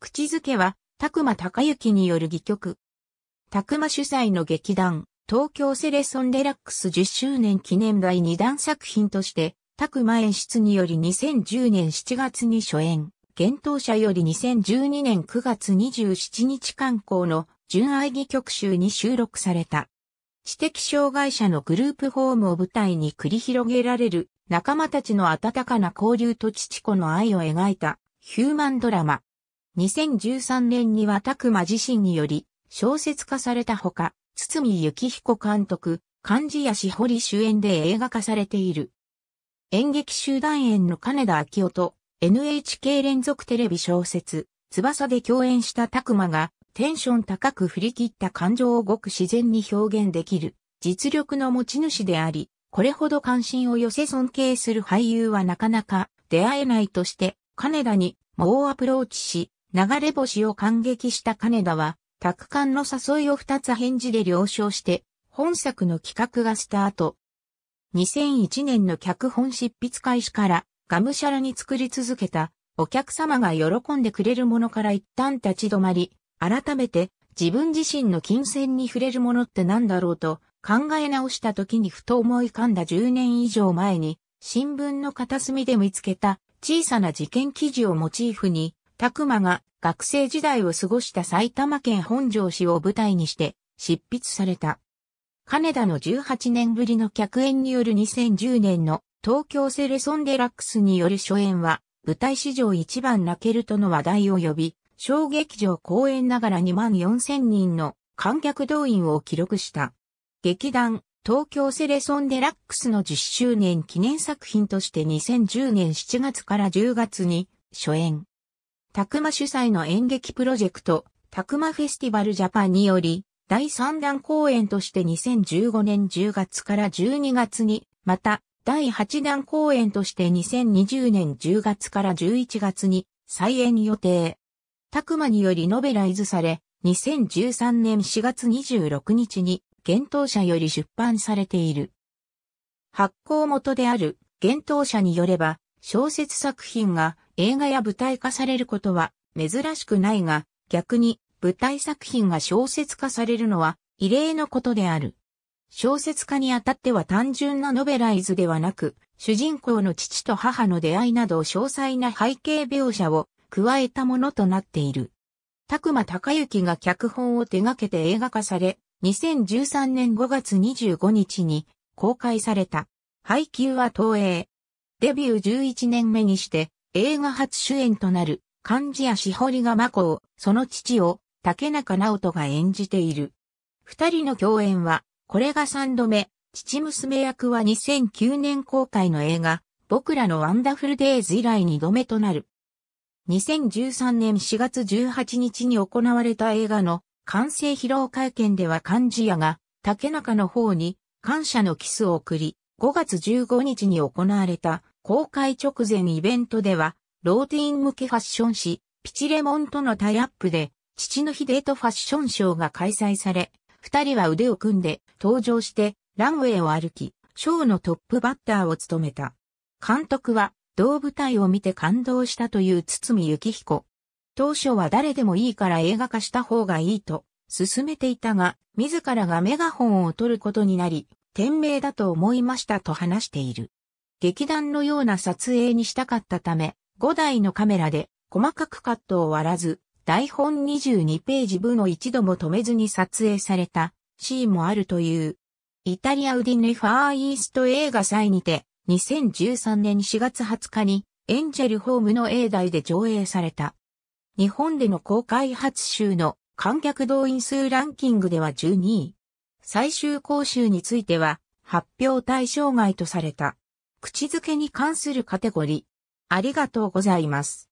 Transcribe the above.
口づけは、拓馬隆行による戯曲。拓馬主催の劇団、東京セレソンデラックス10周年記念第2弾作品として、拓馬演出により2010年7月に初演、幻冬者より2012年9月27日刊行の純愛戯曲集に収録された。知的障害者のグループホームを舞台に繰り広げられる仲間たちの温かな交流と父子の愛を描いたヒューマンドラマ。2013年には拓馬自身により小説化されたほか、堤幸彦監督、漢字やしほり主演で映画化されている。演劇集団演の金田明夫と NHK 連続テレビ小説、翼で共演した拓馬がテンション高く振り切った感情をごく自然に表現できる実力の持ち主であり、これほど関心を寄せ尊敬する俳優はなかなか出会えないとして金田に猛アプローチし、流れ星を感激した金田は、拓刊の誘いを二つ返事で了承して、本作の企画がスタート。2001年の脚本執筆開始から、がむしゃらに作り続けた、お客様が喜んでくれるものから一旦立ち止まり、改めて自分自身の金銭に触れるものって何だろうと考え直した時にふと思い浮かんだ10年以上前に新聞の片隅で見つけた小さな事件記事をモチーフに拓馬が学生時代を過ごした埼玉県本庄市を舞台にして執筆された。金田の18年ぶりの客演による2010年の東京セレソンデラックスによる初演は舞台史上一番泣けるとの話題を呼び、小劇場公演ながら2万4000人の観客動員を記録した。劇団東京セレソンデラックスの10周年記念作品として2010年7月から10月に初演。たくま主催の演劇プロジェクト、たくまフェスティバルジャパンにより、第3弾公演として2015年10月から12月に、また、第8弾公演として2020年10月から11月に再演予定。たくまによりノベライズされ、2013年4月26日に、幻冬者より出版されている。発行元である幻冬者によれば、小説作品が映画や舞台化されることは珍しくないが、逆に舞台作品が小説化されるのは異例のことである。小説家にあたっては単純なノベライズではなく、主人公の父と母の出会いなど詳細な背景描写を加えたものとなっている。拓馬隆之が脚本を手掛けて映画化され、2013年5月25日に公開された。配給は東映、デビュー11年目にして映画初主演となる漢字やしほりがまこを、その父を竹中直人が演じている。二人の共演は、これが三度目、父娘役は2009年公開の映画、僕らのワンダフルデイズ以来二度目となる。2013年4月18日に行われた映画の完成披露会見では漢字屋が竹中の方に感謝のキスを送り、5月15日に行われた公開直前イベントでは、ローティン向けファッション誌、ピチレモンとのタイアップで、父の日デートファッションショーが開催され、二人は腕を組んで登場してランウェイを歩き、ショーのトップバッターを務めた。監督は同舞台を見て感動したという堤幸彦。当初は誰でもいいから映画化した方がいいと進めていたが、自らがメガホンを取ることになり、天命だと思いましたと話している。劇団のような撮影にしたかったため、5台のカメラで細かくカットを割らず、台本22ページ分を一度も止めずに撮影されたシーンもあるという。イタリアウディネファーイースト映画祭にて2013年4月20日にエンジェルホームの A 台で上映された。日本での公開初週の観客動員数ランキングでは12位。最終講習については発表対象外とされた。口づけに関するカテゴリー。ありがとうございます。